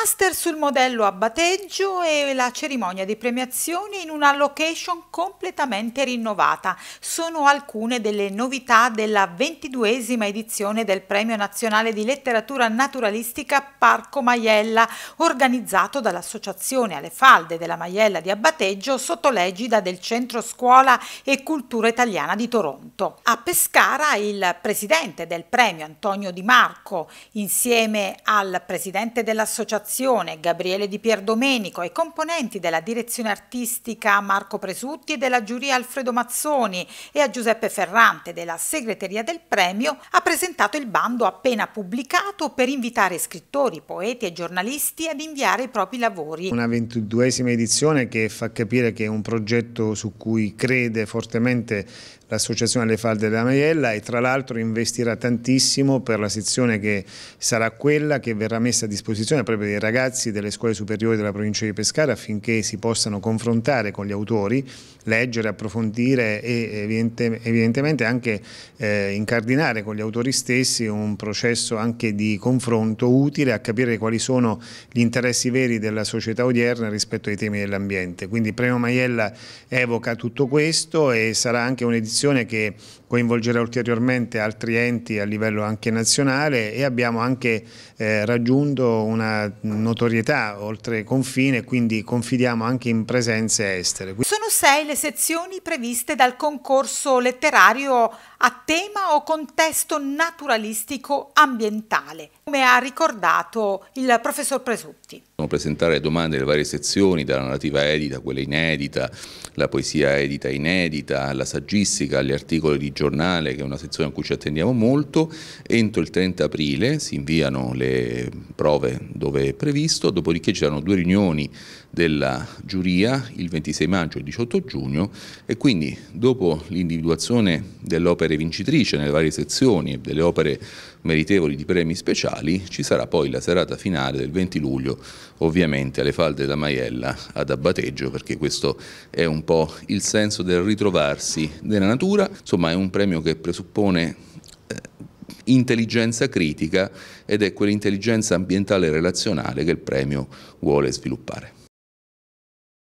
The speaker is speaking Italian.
master sul modello a batteggio e la cerimonia di premiazione in una location completamente rinnovata sono alcune delle novità della ventiduesima edizione del Premio Nazionale di Letteratura Naturalistica Parco Maiella, organizzato dall'Associazione alle Falde della Maiella di Abbateggio sotto l'egida del Centro Scuola e Cultura Italiana di Toronto tutto. A Pescara il presidente del premio Antonio Di Marco, insieme al presidente dell'associazione Gabriele Di Pierdomenico e componenti della direzione artistica Marco Presutti e della giuria Alfredo Mazzoni e a Giuseppe Ferrante della segreteria del premio, ha presentato il bando appena pubblicato per invitare scrittori, poeti e giornalisti ad inviare i propri lavori. Una ventiduesima edizione che fa capire che è un progetto su cui crede fortemente l'associazione le falde della Maiella e tra l'altro investirà tantissimo per la sezione che sarà quella che verrà messa a disposizione proprio dei ragazzi delle scuole superiori della provincia di Pescara affinché si possano confrontare con gli autori, leggere, approfondire e evidente, evidentemente anche eh, incardinare con gli autori stessi un processo anche di confronto utile a capire quali sono gli interessi veri della società odierna rispetto ai temi dell'ambiente. Quindi Premio Maiella evoca tutto questo e sarà anche un'edizione che coinvolgere ulteriormente altri enti a livello anche nazionale e abbiamo anche eh, raggiunto una notorietà oltre confine, quindi confidiamo anche in presenze estere. Sono sei le sezioni previste dal concorso letterario a tema o contesto naturalistico ambientale, come ha ricordato il professor Presutti. Sono presentare domande delle varie sezioni, dalla narrativa edita, quella inedita, la poesia edita inedita, la saggistica, gli articoli articoli di giornale, che è una sezione a cui ci attendiamo molto. Entro il 30 aprile si inviano le prove dove è previsto, dopodiché ci saranno due riunioni della giuria il 26 maggio e il 18 giugno e quindi dopo l'individuazione delle opere vincitrice nelle varie sezioni e delle opere meritevoli di premi speciali ci sarà poi la serata finale del 20 luglio ovviamente alle falde della Maiella ad Abbateggio perché questo è un po' il senso del ritrovarsi nella natura. Insomma, insomma è un premio che presuppone eh, intelligenza critica ed è quell'intelligenza ambientale e relazionale che il premio vuole sviluppare.